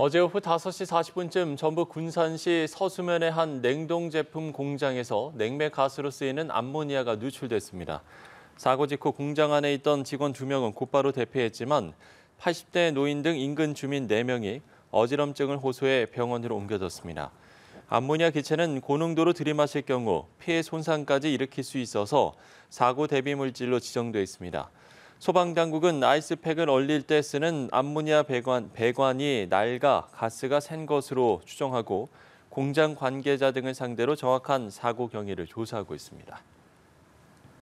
어제 오후 5시 40분쯤 전북 군산시 서수면의 한 냉동 제품 공장에서 냉매 가스로 쓰이는 암모니아가 누출됐습니다. 사고 직후 공장 안에 있던 직원 2명은 곧바로 대피했지만 80대 노인 등 인근 주민 4명이 어지럼증을 호소해 병원으로 옮겨졌습니다. 암모니아 기체는 고농도로 들이마실 경우 피해 손상까지 일으킬 수 있어서 사고 대비 물질로 지정돼 있습니다. 소방당국은 아이스팩을 얼릴 때 쓰는 암모니아 배관, 배관이 낡아 가스가 샌 것으로 추정하고 공장 관계자 등을 상대로 정확한 사고 경위를 조사하고 있습니다.